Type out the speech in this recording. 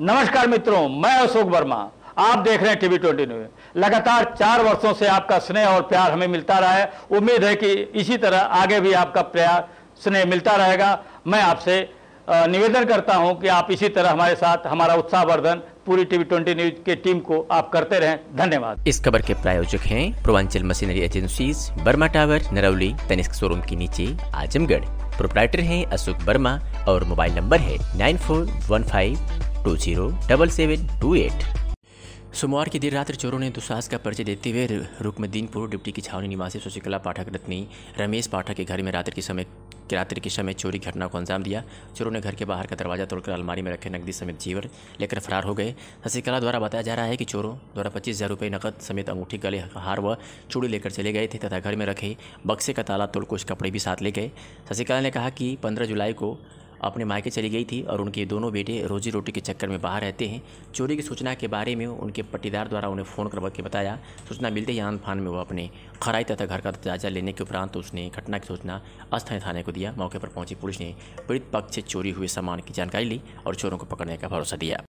नमस्कार मित्रों मैं अशोक वर्मा आप देख रहे हैं टीवी ट्वेंटी न्यूज लगातार चार वर्षों से आपका स्नेह और प्यार हमें मिलता रहा है उम्मीद है कि इसी तरह आगे भी आपका प्यार स्नेह मिलता रहेगा मैं आपसे निवेदन करता हूं कि आप इसी तरह हमारे साथ हमारा उत्साहवर्धन पूरी टीवी ट्वेंटी न्यूज के टीम को आप करते रहें धन्यवाद इस खबर के प्रायोजक हैं Purvanchal machinery agency Burma tower Narauli Tanishq showroom के नीचे आजमगढ़ प्रोप्राइटर हैं अशोक वर्मा और मोबाइल नंबर है nine four one five two zero double seven two eight सोमवार की देर रात्र चोरों ने दुसास का परिचय देते हुए रुकमदीनपुर डिप्टी की छावनी निवासी शशिकला पाठक रत्नी रमेश पाठक के घर में रात्रि के समय रात्रि के समय चोरी घटना को अंजाम दिया चोरों ने घर के बाहर का दरवाजा तोड़कर अलमारी में रखे नकदी समेत जीवर लेकर फरार हो गए शशिकला द्वारा बताया जा रहा है कि चोरों द्वारा पच्चीस हज़ार रुपये नकद समेत अंगूठी गले हार व चूड़ी लेकर चले गए थे तथा घर में रखे बक्से का ताला तोड़ कुछ कपड़े भी साथ ले गए शशिकला ने कहा कि पंद्रह जुलाई को अपने मायके चली गई थी और उनके दोनों बेटे रोजी रोटी के चक्कर में बाहर रहते हैं चोरी की सूचना के बारे में उनके पट्टीदार द्वारा उन्हें फ़ोन के बताया सूचना मिलते ही आन फान में वो अपने खराई तथा घर का जायजा लेने के उपरांत तो उसने घटना की सूचना स्थानीय थाने को दिया मौके पर पहुंची पुलिस ने पीड़ित पक्ष से चोरी हुए सामान की जानकारी ली और चोरों को पकड़ने का भरोसा दिया